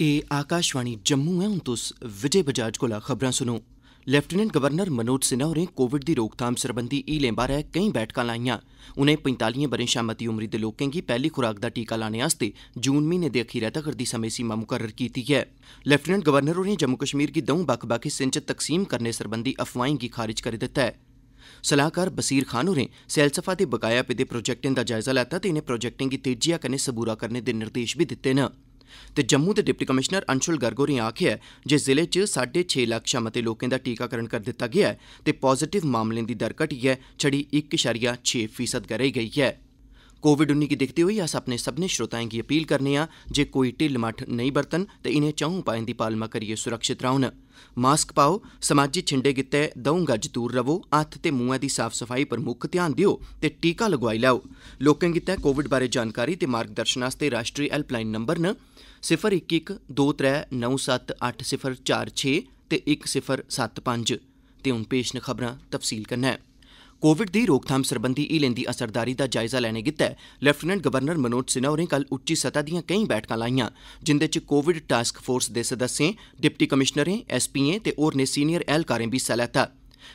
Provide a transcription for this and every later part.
एह् आकाशवाणी जम्मू ऐ हून तुस विजय बजाज कोला खबरां सुनो लेफ्टिनेंट गवर्नर मनोज सिन्हा होरें कोविड दी रोकथाम सरबंधी हीलें बारै केई बैठकां लाईआं उनें पंजतालिएं ब'रें शा मती उमरी दे लोकें गी पैह्ली खुराक दा टीका लाने आस्तै जून म्हीने दे अखीरै तगर दी समें सीमा मुकर्रर कीती ऐ लेफ्टिनेंट गवर्नर होरें जम्मू कश्मीर गी दौं बक्ख बक्ख हिस्सें च तकसीम करने सरबंधी अफवाहें गी खारिज करी दित्ता ऐ सलाहकार बसीर खान होरें सैलसफा दे बकाया पेदे प्रोजेक्टें दा जायजा लैता ते इनें प्रोजेक्टें गी तेजिआ कन्नै सबूरा करने दे निर्देश बी दित्ते न ते जम्मू दे डिप्टी कमिशनर अंशुल गर्ग होरें आखेआ ऐ जे जिले च साड्डे छे लक्ख शा मते लोकें दा टीकाकरण करी दित्ता गेआ ऐ ते पाजीटिव मामलें दी दर घटियै छड़ी इक इशारिया छे फीसद गै रेई गेई ऐ कोविड 19 गी दिक्खदे होई अस अपने सब्मनें श्रोताएं गी अपील करने आं जे कोई ढिल्ल मट्ठ नेईं बरतन ते इनें चौं उपाएं दी पालमा करियै सुरक्षित रौह्न मास्क पाओ समाजी छिंडे गितै द'ऊं गज दूर रवो हत्थ ते मुंहै दी साफ सफाई पर मुक्ख ध्यान देओ ते टीका लगोआई लैओ लोकें गितै कोविड बारै जानकारी ते मार्गदर्शन आस्तै राष्ट्री हैल्पलाइन नंबर न सिफर इक इक दो त्रै नौ सत्त अट्ठ सिफर चार छे ते इक सिफर सत्त पंज ते हून पेश न खबरां तफसील कन्नै कोविड दी रोकथाम सरबंधी हीलें दी असरदारी दा जायजा लैने गितै लेफ्टिनेंट गवर्नर मनोज सिन्हा होरें कल उच्ची सतह दिआं केई बैठकां लाईआं जिंदे च कोविड टास्क फोर्स दे सदस्यें डिप्टी कमिशनरें एसपीएं ते होरनें सीनियर ऐह्लकारें बी हिस्सा लैता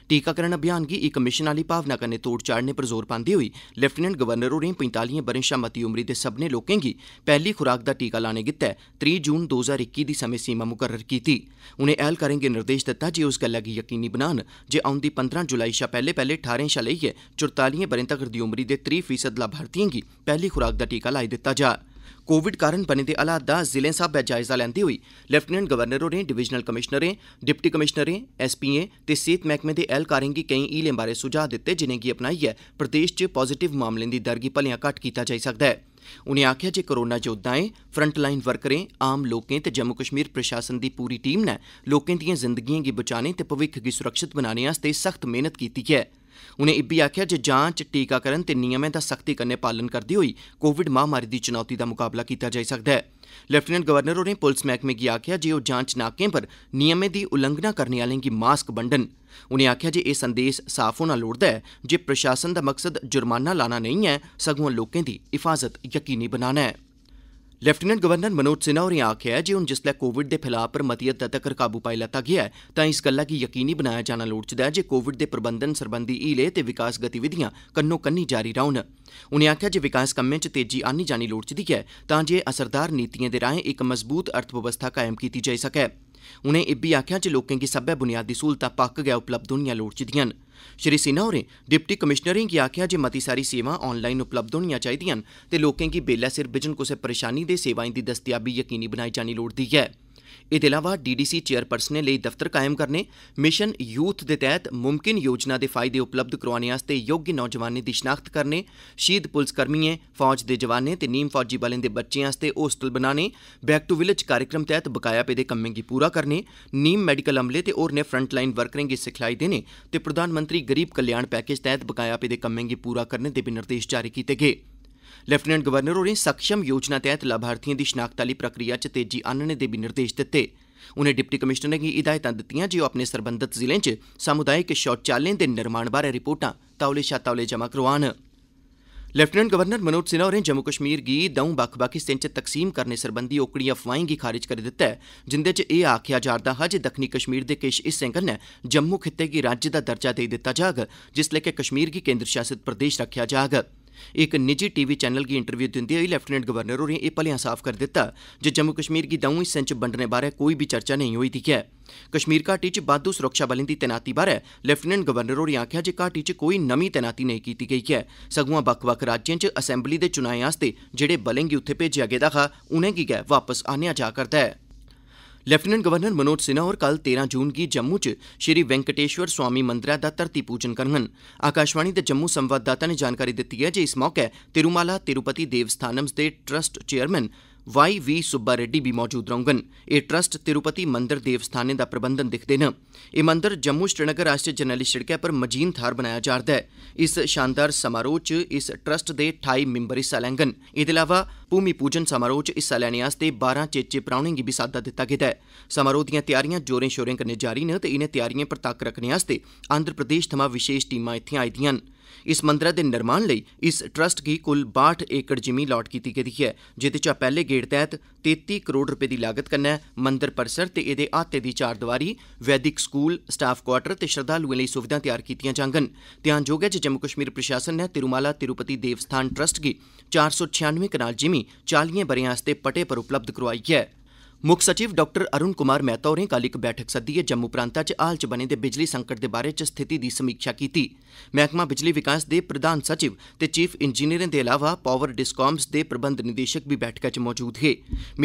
टीकाकरण अभियान गी इक मिशन आह्ली भावना कन्नै तोड़ चाढ़ने पर जोर पांदे होई लेफ्टिनेंट गवर्नर होरें पंजतालिएं ब'रें शा मती उम्री दे सब्मनें लोकें गी पैह्ली खुराक दा टीका लाने गितै त्रीह् जून दो ज्हार इक्की दी समें सीमा मुकर्रर कीती उनें ऐह्लकारें गी निर्देश दित्ता जे ओह् इस गल्लै गी यकीनी बनान जे औंदी पंदरां जुलाई शा पैह्ले पैह्ले ठारें शा लेइयै चुरतालिएं ब'रें तगर दी उम्री दे त्रीह् फीसद लाभार्थिएं गी पैह्ली खुराक दा टीका लाई दित्ता जाऽ कोविड कारण बने दे हालात दा जिले स्हाबै जायजा लैंदे होई लेफ्टिनेंट गवर्नर होरें डिवीजनल कमिशनरें डिप्टी कमिशनरें एसपीएं ते सेहत मैह्कमे दे ऐह्लकारें गी केई हीलें बारै सुझाव दित्ते जिनेंगी अपनाइयै प्रदेश च पाजीटिव मामलें दी दर गी भलेआं घट्ट कीता जाई सकदा ऐ उनें आखेआ जे कोरोना योद्वाएं फ्रंटलाइन वर्करें आम लोकें ते जम्मू कश्मीर प्रशासन दी पूरी टीम नै लोकें दिएं जिंदगिएं गी बचाने ते भविक्ख गी सुरक्षित बनाने आस्तै सख्त मेहनत कीती ऐ ਉਨੇ ਇਹ ਵੀ ਆਖਿਆ ਜੇ ਜਾਂਚ ਟੀਕਾਕਰਨ ਤੇ ਨਿਯਮਾਂ ਦਾ ਸਖਤੀ ਕਰਨੇ ਪਾਲਨ ਕਰਦੀ ਹੋਈ ਕੋਵਿਡ ਮਹਾਮਾਰੀ ਦੀ ਚੁਣੌਤੀ ਦਾ ਮੁਕਾਬਲਾ ਕੀਤਾ ਜਾ ਸਕਦਾ ਹੈ ਲੈਫਟੀਨੈਂਟ ਗਵਰਨਰ ਹੋਰੇ ਪੁਲਿਸ ਮਹਿਕਮੇ ਗਿਆ ਆਖਿਆ ਜੇ ਉਹ ਜਾਂਚ ਨਾਕੇ ਪਰ ਨਿਯਮਾਂ ਦੀ ਉਲੰਘਣਾ ਕਰਨ ਵਾਲਿਆਂ ਦੀ ਮਾਸਕ ਵੰਡਣ ਉਨੇ ਆਖਿਆ ਜੇ ਇਹ ਸੰਦੇਸ਼ ਸਾਫ ਹੋਣਾ ਲੋੜਦਾ ਹੈ ਜੇ ਪ੍ਰਸ਼ਾਸਨ ਦਾ ਮਕਸਦ ਜੁਰਮਾਨਾ ਲਾਣਾ ਨਹੀਂ ਹੈ ਸਗੋਂ ਲੋਕਾਂ ਦੀ ਹਿਫਾਜ਼ਤ ਯਕੀਨੀ ਬਣਾਣਾ ਹੈ ਲੈਫਟੀਨੈਂਟ ਗਵਰਨਰ ਮਨੋਜ ਸਿਨਹਾ ਹੋरें ਆਖਿਆ ਜੇ ਹੁਣ ਜਿਸਲੇ ਕੋਵਿਡ ਦੇ ਫੈਲਾਅ ਪਰ ਮਤੀਅਤ ਦਾ ਤੱਕਰ ਕਾਬੂ ਪਾਈ ਲੱਤਾ ਗਿਆ ਹੈ ਤਾਂ ਇਸ ਗੱਲਾਂ ਕੀ ਯਕੀਨੀ ਬਣਾਇਆ ਜਾਣਾ ਲੋੜਚਦਾ ਹੈ ਜੇ ਕੋਵਿਡ ਦੇ ਪ੍ਰਬੰਧਨ ਸੰਬੰਧੀ ਹੀਲੇ ਤੇ ਵਿਕਾਸ ਗਤੀਵਿਧੀਆਂ ਕੰਨੋ ਕੰਨੀ ਜਾਰੀ ਰਹਿਣ ਉਹਨੇ ਆਖਿਆ ਜੇ ਵਿਕਾਸ ਕੰਮੇ 'ਚ ਤੇਜ਼ੀ ਆਣੀ ਜਾਣੀ ਲੋੜਚਦੀ ਹੈ ਤਾਂ ਜੇ ਅਸਰਦਾਰ ਨੀਤੀਆਂ ਦੇ ਰਾਹੀਂ ਇੱਕ ਮਜ਼ਬੂਤ ਅਰਥਵਿਵਸਥਾ ਕਾਇਮ ਕੀਤੀ ਜਾ ਸਕੇ उनें इब्बी आखेआ जे लोकें गी सब्बै बुनियादी स्हूलतां पक्क गै उपलब्ध होनियां लोड़चदिआं न श्री सिन्हा होरें डिप्टी कमिशनरें गी आखेआ जे मती सारी सेवां आनलाइन उपलब्ध होनियां चाहिदिआं न ते लोकें गी बेल्लै सिर बिजन कुसै परेशानी दे सेवाएं दी दस्तयाबी यकीनी बनाई जानी लोड़चदी ऐ ਇਹਦੇ ਇਲਾਵਾ ਡੀਡੀਸੀ ਚੇਅਰਪਰਸਨ ਨੇ ਲਈ ਦਫ਼ਤਰ ਕਾਇਮ ਕਰਨੇ ਮਿਸ਼ਨ ਯੂਥ ਦੇ ਤਹਿਤ ਮੁਮਕਿਨ ਯੋਜਨਾ ਦੇ ਫਾਇਦੇ ਉਪਲਬਧ ਕਰਵਾਉਣੇ ਵਾਸਤੇ ਯੋਗ ਨੌਜਵਾਨਾਂ ਦੀ شناخت ਕਰਨੇ ਸ਼ਹੀਦ ਪੁਲਿਸ ਕਰਮੀਆਂ ਫੌਜ ਦੇ ਜਵਾਨਾਂ ਤੇ ਨੀਮ ਫੌਜੀ ਬਲਾਂ ਦੇ ਬੱਚਿਆਂ ਵਾਸਤੇ ਹੋਸਟਲ ਬਣਾਉਣੇ ਬੈਕ ਟੂ ਵਿਲੇਜ ਕਾਰਜਕ੍ਰਮ ਤਹਿਤ ਬਕਾਇਆ ਪੇ ਦੇ ਕੰਮਾਂ ਦੀ ਪੂਰਾ ਕਰਨੇ ਨੀਮ ਮੈਡੀਕਲ ਅਮਲੇ ਤੇ ਹੋਰ ਨੇ ਫਰੰਟ ਲਾਈਨ ਵਰਕਰਾਂ ਦੀ ਸਿਖਲਾਈ ਦੇਣੇ ਤੇ ਪ੍ਰਧਾਨ ਮੰਤਰੀ ਗਰੀਬ ਕਲਿਆਣ ਪੈਕੇਜ ਤਹਿਤ ਬਕਾਇਆ ਪੇ ਦੇ ਕੰਮਾਂ ਦੀ ਪੂਰਾ ਕਰਨੇ ਦੇ ਵੀ ਨਿਰਦੇਸ਼ ਜਾਰੀ ਕੀਤੇ ਗਏ लेफ्टिनेंट गवर्नर होरें सक्षम योजना तैह्त लाभार्थिएं दी शनाख्त आह्ली प्रक्रिया च तेजी आह्नने दे बी निर्देश दित्ते उनें डिप्टी कमिशनरें गी हिदायतां दित्तिआं जे ओह् अपने सरबंधत जिलें च सामुदायिक शौचालयें दे निर्माण बारै रिपोर्टां तौले शा तौले जमा करोआन लेफ्टिनेंट गवर्नर मनोज सिन्हा होरें जम्मू कश्मीर गी दौं बक्ख बक्ख हिस्सें च तकसीम करने सरबंधी ओकड़ी अफवाहें गी खारिज करी दित्ता ऐ जिंदे च एह् आखेआ जा'रदा हा जे दक्खनी कश्मीर दे किश हिस्सें कन्नै जम्मू खित्ते गी राज्य दा दर्जा देई दित्ता जाग जिसलै के कश्मीर गी केन्द्र शासित प्रदेश आखेआ जाग ਇੱਕ ਨਿੱਜੀ ਟੀਵੀ ਚੈਨਲ ਕੀ ਇੰਟਰਵਿਊ ਦਿੰਦੇ ਹੋਏ ਲੈਫਟੀਨੈਂਟ ਗਵਰਨਰ ਹੋਰੀ ਇਹ ਭਲਿਆਂ ਸਾਫ਼ ਕਰ ਦਿੱਤਾ ਜੇ ਜੰਮੂ ਕਸ਼ਮੀਰ ਕੀ ਦੋਵੇਂ ਸੈਂਚ ਵੰਡਣੇ ਬਾਰੇ ਕੋਈ ਵੀ ਚਰਚਾ ਨਹੀਂ ਹੋਈ ਦੀ ਹੈ ਕਸ਼ਮੀਰ ਕਾ 'ਚ ਬਾਦੂ ਸੁਰੱਖਿਆ ਬਲਾਂ ਦੀ ਤੈਨਾਤੀ ਬਾਰੇ ਲੈਫਟੀਨੈਂਟ ਗਵਰਨਰ ਹੋਰੀ ਆਖਿਆ ਜੇ ਕਾ 'ਚ ਕੋਈ ਨਵੀਂ ਤੈਨਾਤੀ ਨਹੀਂ ਕੀਤੀ ਗਈ ਹੈ ਸਗੋਂ ਵੱਖ-ਵੱਖ ਰਾਜਿਆਂ 'ਚ ਅਸੈਂਬਲੀ ਦੇ ਚੋਣਾਂ ਵਾਸਤੇ ਜਿਹੜੇ ਬਲਾਂ ਉੱਥੇ ਭੇਜਿਆ ਗਿਆ ਹੈ ਉਹਨੇ ਕੀ ਗਏ ਵਾਪਸ ਆਨਿਆ ਜਾ ਕਰਦਾ ਹੈ लेफ्टिनेंट गवर्नर मनोज सिन्हा होर कल तेरां जून गी जम्मू च श्री वैंकटेश्वर स्वामी मंदरै दा धरती पूजन करङन आकाशवाणी दे जम्मू संवाददाता नै जानकारी दित्ती ऐ जे इस मौके तिरुमाला तिरुपति देवस्थानम्स दे trust chairman Y V Subba Reddy ਵੀ ਮੌਜੂਦ ਰਹੋਗਨ ਇਹ ਟਰਸਟ ਤਿਰੂਪਤੀ ਮੰਦਰ ਦੇਵਸਥਾਨੇ ਦਾ ਪ੍ਰਬੰਧਨ ਦਿਖਦੇ ਨੇ ਇਹ ਮੰਦਰ ਜੰਮੂ ਸ਼੍ਰੀਨਗਰ ਰਾਸ਼ਟਰੀ ਜਨਰਲੀ ਸੜਕਾਂ ਪਰ ਮਜੀਨ ਥਾਰ ਬਣਾਇਆ ਜਾਂਦਾ ਹੈ ਇਸ ਸ਼ਾਨਦਾਰ ਸਮਾਰੋਹ 'ਚ ਇਸ ਟਰਸਟ ਦੇ 28 ਮੈਂਬਰ ਹਿੱਸਾ ਲੈਣਗੇ ਇਹਦੇ ਇਲਾਵਾ ਭੂਮੀ ਪੂਜਨ ਸਮਾਰੋਹ 'ਚ ਹਿੱਸਾ ਲੈਣ ਵਾਸਤੇ 12 ਚੇਚੇ ਪ੍ਰਾਉਣੇ ਗੀ ਵੀ ਸਾਦਾ ਦਿੱਤਾ ਗਿਆ ਹੈ ਸਮਾਰੋਹ ਦੀਆਂ ਤਿਆਰੀਆਂ ਜੋਰੇ ਸ਼ੋਰੇ ਕਰਨੇ ਜਾਰੀ ਨੇ ਤੇ ਇਹਨੇ ਤਿਆਰੀਆਂ ਪਰ ਤੱਕ ਰੱਖਣ ਵਾਸਤੇ ਆਂਧਰ ਪ੍ਰਦੇਸ਼ ਥਮਾ ਵਿਸ਼ੇਸ਼ ਟੀਮਾਂ ਇੱਥੇ ਆਈਆਂ ਨੇ ਇਸ ਮੰਦਰਾਂ ਦੇ ਨਿਰਮਾਣ ਲਈ ਇਸ ਟਰਸਟ ਦੀ ਕੁੱਲ 62 ਏਕੜ ਜ਼ਮੀਨ ਅਲਾਟ ਕੀਤੀ ਗਈ ਹੈ ਜਿਦੇ ਚਾ ਪਹਿਲੇ ਗੇੜ ਤਹਿਤ 33 ਕਰੋੜ ਰੁਪਏ ਦੀ ਲਾਗਤ ਕन्नै ਮੰਦਰ ਪਰਿਸਰ ਤੇ ਇਹਦੇ ਆਤੇ ਦੀ ਚਾਰ ਦੀਵਾਰੀ ਵੈਦਿਕ ਸਕੂਲ ਸਟਾਫ ਕੁਆਟਰ ਤੇ ਸ਼ਰਧਾਲੂਆਂ ਲਈ ਸੁਵਿਧਾ ਤਿਆਰ ਕੀਤੀਆਂ ਜਾਣਗਨ ਧਿਆਨਯੋਗ ਹੈ ਜੇ ਜੰਮੂ ਕਸ਼ਮੀਰ ਪ੍ਰਸ਼ਾਸਨ ਨੇ ਤਿਰੂਮਾਲਾ ਤਿਰੂਪਤੀ ਦੇਵਸਥਾਨ ਟਰਸਟ ਕੀ 496 ਕਨਾਲ ਜ਼ਮੀਨ 40 ਬਰਿਆਂ ਵਾਸਤੇ ਪਟੇ ਪਰ ਉਪਲਬਧ ਕਰਵਾਈ ਹੈ मुक्ख सचिव डाक्टर अरूण कुमार मेहता होरें कल इक बैठक सद्दियै जम्मू प्रांता च हाल च बने दे बिजली संकट दे बारै च स्थिति दी समीक्षा कीती मैह्कमा बिजली विकास दे प्रधान सचिव ते चीफ इंजीनियरें दे अलावा पावर डिस्काम्स दे प्रबंध निदेशक बी बैठका च मौजूद हे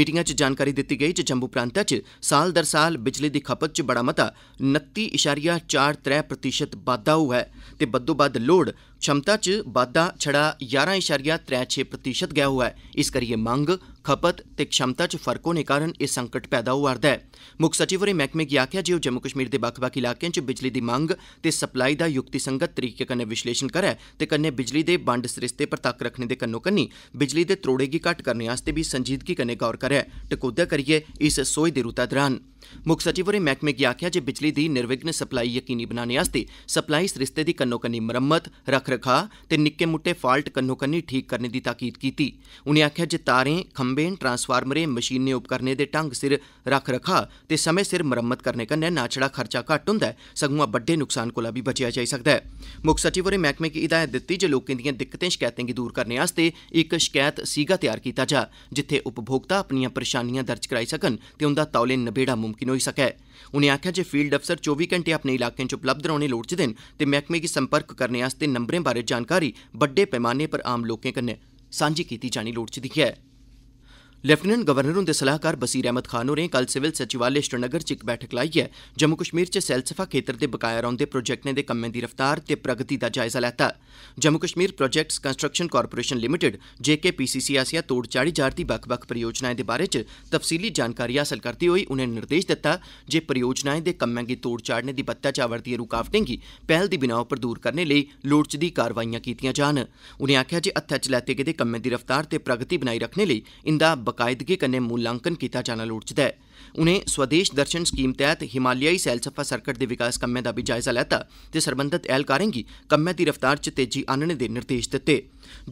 मीटिंगा च जानकारी दित्ती गेई जे जम्मू प्रांता च साल दर साल बिजली दी खपत च बड़ा मता नत्ती इशारिया चार त्रै प्रतिशत बाद्दा होआ ऐ ते बद्दोबद्द लोड क्षमता च बाद्दा छड़ा ञारां इशारिया त्रै छे प्रतिशत गै होआ ऐ इस करियै मंग खपत ते क्षमता च फर्क होने कारण एह् संकट पैदा होआ'रदा ऐ मुक्ख सचिव होरें मैह्कमे गी आखेआ जे ओह् जम्मू कश्मीर दे बक्ख बक्ख इलाकें च बिजली दी मंग ते सप्लाई दा युक्तिसंगत तरीके कन्नै विश्लेषण करै ते कन्नै बिजली दे बंड सरिस्ते पर तक्क रक्खने दे कन्नो कन्नी बिजली दे त्रोड़े गी घट्ट करने आस्तै बी संजीदगी कन्नै गौर करै टकोह्दा करियै इस सोए दी रूतै दौरान ਮੁੱਖ ਸਚਿਵ ਹੋਰੇ ਮਹਿਕਮੇ ਕੀ ਆਖਿਆ ਜੇ ਬਿਜਲੀ ਦੀ ਨਿਰਵਿਘਨ ਸਪਲਾਈ ਯਕੀਨੀ ਬਣਾਉਣੇ ਆਸਤੇ ਸਪਲਾਈ ਸਿਸਟੇ ਦੀ ਕੰਨੋ ਕੰਨੀ ਮੁਰੰਮਤ ਰੱਖ ਰਖਾ ਤੇ ਨਿੱਕੇ ਮੁੱਟੇ ਫਾਲਟ ਕੰਨੋ ਕੰਨੀ ਠੀਕ ਕਰਨੇ ਦੀ ਤਾਕੀਦ ਕੀਤੀ ਉਹਨੇ ਆਖਿਆ ਜੇ ਤਾਰੇ ਖੰਬੇ ਟਰਾਂਸਫਾਰਮਰੇ ਮਸ਼ੀਨੇ ਉਪਕਰਨੇ ਦੇ ਢੰਗ ਸਿਰ ਰੱਖ ਰਖਾ ਤੇ ਸਮੇਂ ਸਿਰ ਮੁਰੰਮਤ ਕਰਨੇ ਕੰਨੇ ਨਾਛੜਾ ਖਰਚਾ ਘਟ ਹੁੰਦਾ ਸਗੋਂ ਵੱਡੇ ਨੁਕਸਾਨ ਕੋਲਾ ਵੀ ਬਚਿਆ ਜਾ ਸਕਦਾ ਹੈ ਮੁੱਖ ਸਚਿਵ ਹੋਰੇ ਮਹਿਕਮੇ ਕੀ ਇਦਾਇਤ ਦਿੱਤੀ ਜੇ ਲੋਕਾਂ ਦੀਆਂ ਦਿੱਕਤਾਂ ਸ਼ਿਕਾਇਤਾਂ ਕੀ ਦੂਰ ਕਰਨੇ ਆਸਤੇ ਇੱਕ ਸ਼ਿਕਾਇਤ ਸੀਗਾ ਤਿਆਰ ਕੀਤਾ ਜਾ ਜਿੱਥੇ ਉਪਭੋਗਤਾ ਆਪਣੀਆਂ ਪਰੇਸ਼ਾਨੀਆਂ ਦਰਜ ਕਰਾਈ ਸਕਣ ਤੇ ਉਹਨਾਂ ਦਾ ਤੌਲੇ ਨਿਬੇੜਾ मुमकिन होई सकै उनें आखेआ जे फील्ड अफसर चौबी घैंटे अपने इलाकें च उपलब्ध रौह्ने लोड़चदे न ते मैह्कमे गी संपर्क करने आस्तै नम्बरें बारै जानकारी बड्डे पैमाने पर आम लोकें कन्नै सांझी कीती जानी लोड़चदी ऐ लेफ्टिनेंट गवर्नर हुंदे सलाहकार बसीर अहमद खान होरें कल सिविल सचिवालय श्रीनगर च इक बैठक लाइयै जम्मू कश्मीर च सैलसफा खेत्तर दे बकाया रौंह्दे प्रोजेक्टें दे कम्में दी रफ्तार ते प्रगति दा जायजा लैता Jammu Kashmir projects construction corporation limited JKPCC आसेआ तोढ़ चाढ़ी जा'रदी बक्ख बक्ख परियोजनाएं दे बारै च तफसीली जानकारी हासल करदे होई उनें निर्देश दित्ता जे परियोजनाएं दे कम्में गी तोढ़ चाढ़ने दी बत्तै च आवा'रदिएं रुकावटें गी पैह्ल दी बिनाह पर दूर करने लेई लोड़चदी कार्रवाइयां कीतीआं जान उनें आखेआ जे हत्थै च लैते गेदे कम्में दी रफ्तार ते प्रगति बनाई रक्खने लेई इंदा बाकायदगी कन्नै मूल्यांकन कीता जाना लोड़चदा ऐ उनें स्वदेश दर्शन स्कीम तैह्त हिमालयाई सैलसफा सर्किट दे विकास कम्मै दा बी जायजा लैता ते सरबंधत ऐह्लकारें गी कम्मै दी रफ्तार च तेजी आह्नने दे निर्देश दित्ते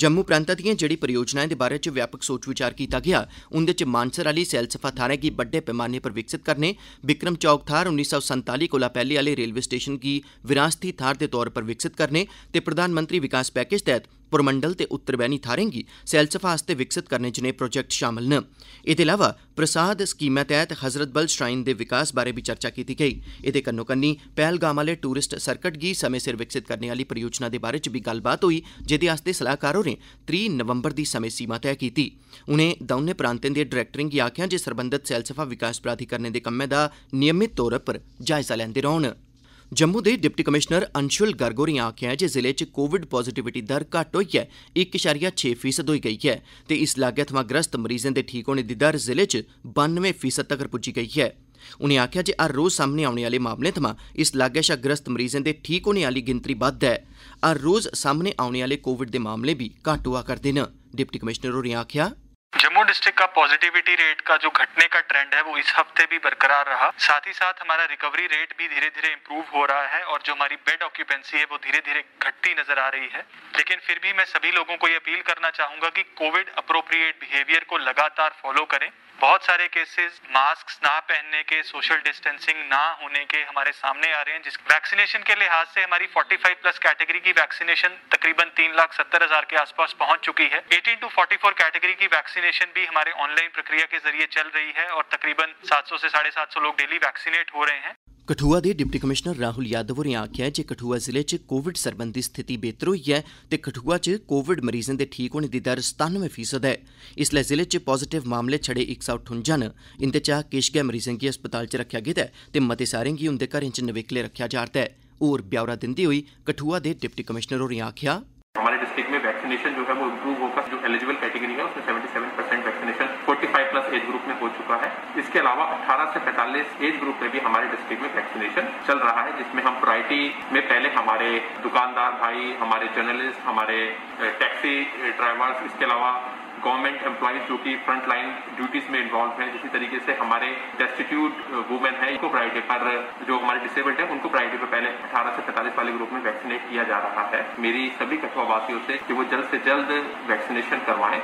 जम्मू प्रांता दिएं जेहड़ी परियोजनाएं दे बारै च व्यापक सोच विचार कीता गेआ उंदे च मानसर आह्ली सैलसफा थाह्रै गी बड्डे पैमाने पर विकसित करने बिक्रम चौक थाह्र उन्नी सौ संताली कोला पैह्ले आह्ले रेलवे स्टेशन गी विरासती थाह्र दे तौर पर विकसित करने ते प्रधानमंत्री विकास पैकेज तैह्त पुरमंडल ते उत्तर बैनी थाहरें गी सैलसफा आस्तै विकसित करने जनेह प्रोजेक्ट शामल न एह्दे अलावा प्रसाद स्कीमै तैह्त हज़रतबल श्राइन दे विकास बारै बी चर्चा कीती गेई एह्दे कन्नो कन्नी पैहलगाम आह्ले टूरिस्ट सर्किट गी समें सिर विकसित करने आह्ली परियोजना दे बारै च बी गल्लबात होई जेह्दे आस्तै सलाहकार होरें त्री नवम्बर दी समें सीमा तैय कीती उनें दौनें प्रांतें दे डरैक्टरें गी आखेआ जे सरबंधत सैलसफा विकास प्राधिकरणें दे कम्मै दा नियमित तौर पर जायजा लैंदे रौह्न जम्मू दे डिप्टी कमिशनर अंशुल गर्ग होरें आखेआ ऐ जे जिले च कोविड पाजिटिविटी दर घट्ट होइयै इक इशारिया छे फीसद होई गेई ऐ ते इस लागै थमां ग्रस्त मरीजें दे ठीक होने दी दर जिले च बानमें फीसद तगर पुज्जी गेई ऐ उनें आखेआ जे हर रोज सामने औने आह्ले मामलें थमां इस लागै शा ग्रस्त मरीजें दे ठीक होने आह्ली गिनतरी बद्ध ऐ हर रोज सामने औने आह्ले कोविड दे मामले बी घट्ट होआ करदे न डिप्टी कमिशनर होरें आखेआ जम्मू डिस्ट्रिक्ट का पॉजिटिविटी रेट का जो घटने का ट्रेंड है वो इस हफ्ते भी बरकरार रहा साथ ही साथ हमारा रिकवरी रेट भी धीरे धीरे इम्प्रूव हो रहा है और जो हमारी बेड ऑक्यूपेंसी है वो धीरे धीरे घटती नजर आ रही है लेकिन फिर भी मैं सभी लोगों को ये अपील करना चाहूंगा कि कोविड अप्रोप्रिएट बिहेवियर को लगातार फॉलो करें बहुत सारे केसेस मास्क ना पहनने के सोशल डिस्टेंसिंग ना होने के हमारे सामने आ रहे हैं जिस वैक्सीनेशन के लिहाज से हमारी 45 प्लस कैटेगरी की वैक्सीनेशन तकरीबन तीन लाख सत्तर हजार के आसपास पहुंच चुकी है 18 टू 44 कैटेगरी की वैक्सीनेशन भी हमारे ऑनलाइन प्रक्रिया के जरिए चल रही है और तकरीबन सात से साढ़े लोग डेली वैक्सीनेट हो रहे हैं ਕਠੂਆ ਦੇ ਡਿਪਟੀ ਕਮਿਸ਼ਨਰ ਰਾਹੁਲ ਯਾਦਵ ਹੋਰੇ ਆਖਿਆ ਜੇ ਕਠੂਆ ਜ਼ਿਲ੍ਹੇ 'ਚ ਕੋਵਿਡ ਸਰਬੰਧੀ ਸਥਿਤੀ ਬਿਹਤਰ ਹੋਈ ਹੈ ਤੇ ਕਠੂਆ 'ਚ ਕੋਵਿਡ ਮਰੀਜ਼ਾਂ ਦੇ ਠੀਕ ਹੋਣ ਦੀ ਦਰ 97% ਹੈ ਇਸ ਲਈ ਜ਼ਿਲ੍ਹੇ 'ਚ ਪੋਜ਼ਿਟਿਵ ਮਾਮਲੇ ਛੜੇ 158 ਇੰਦੇ 'ਚ ਕੇਸ਼ਗੈ ਮਰੀਜ਼ਾਂ ਕੀ ਹਸਪਤਾਲ 'ਚ ਰੱਖਿਆ ਗਿਆ ਤੇ ਮਤੇ ਸਾਰੇ ਕੀ ਉਹਨਾਂ ਦੇ ਘਰਾਂ 'ਚ ਨਵੇਕਲੇ ਰੱਖਿਆ ਜਾ ਰਿਹਾ ਹੈ ਹੋਰ ਬਿਆਵਰਾ ਦਿੰਦੀ ਹੋਈ ਕਠੂਆ ਦੇ ਡਿਪਟੀ ਕਮਿਸ਼ਨਰ ਹੋਰੇ ਆਖਿਆ वैक्सीनेशन जो है वो इम्प्रूव होगा जो एलिजिबल कैटेगरी है उसमें seventy seven percent vaccination forty five plus age group में हो चुका है इसके अलावा अट्ठारह से पैंतालीस एज ग्रुप में भी हमारे डिस्ट्रिक्ट में वैक्सीनेशन चल रहा है जिसमें हम प्रायरिटी में पहले हमारे दुकानदार भाई हमारे जर्नलिस्ट हमारे टैक्सी ड्राइवर्स इसके अलावा गवर्नमेंट एम्प्लॉज जो कि फ्रंट लाइन ड्यूटीज में इन्वॉल्व है इसी तरीके से हमारे डेस्टिट्यूट वुमेन है इनको प्रायोरिटी पर uh, जो हमारे डिसेबल्ड है उनको प्रायोरिटी पर पहले अठारह से पैंतालीस वाले ग्रुप में वैक्सीनेट किया जा रहा है मेरी सभी कठुआ वासियों से कि वो जल्द से जल्द वैक्सीनेशन करवाएं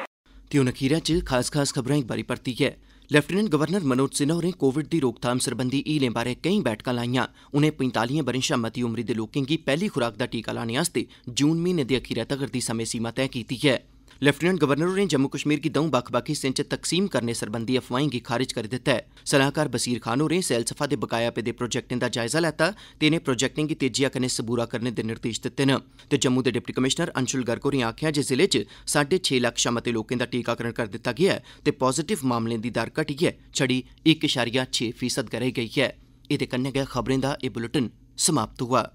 त्यों हून च खास खास खबरें एक बारी परती है लेफ्टिनेंट गवर्नर मनोज सिन्हा होरें कोविड दी रोकथाम सरबंधी हीलें बारे केईं बैठकां लाइयां उनें पंजतालिएं ब'रें शा मती उमरी दे लोकें गी पैह्ली खुराक दा टीका लाने आस्तै जून म्हीने दे अखीरै तगर दी समें सीमा तैय कीती ऐ लेफ्टिनेंट गवर्नर होरें जम्मू कश्मीर गी दौं बक्ख बक्ख हिस्सें च तकसीम करने सरबंधी अफवाहें गी खारिज करी दित्ता ऐ सलाहकार बसीर खान होरें सैलसफा दे बकाया पेदे प्रोजेक्टें दा जायजा लैता ते इनें प्रोजेक्टें गी तेजिया कन्नै सबूरा करने दे निर्देश दित्ते न ते जम्मू दे डिप्टी कमिशनर अंशुल गर्ग होरें आखेआ जे जिले च साढ़े छे लक्ख शा मते लोकें दा टीकाकरण करी दित्ता गेआ ऐ ते पाजिटिव मामलें दी दर घटियै छड़ी इक इशारिया छे फीसद करी रेई गेई ऐ एह्दे कन्नै गै खबरें दा एह् बुलेटिन समाप्त हुआ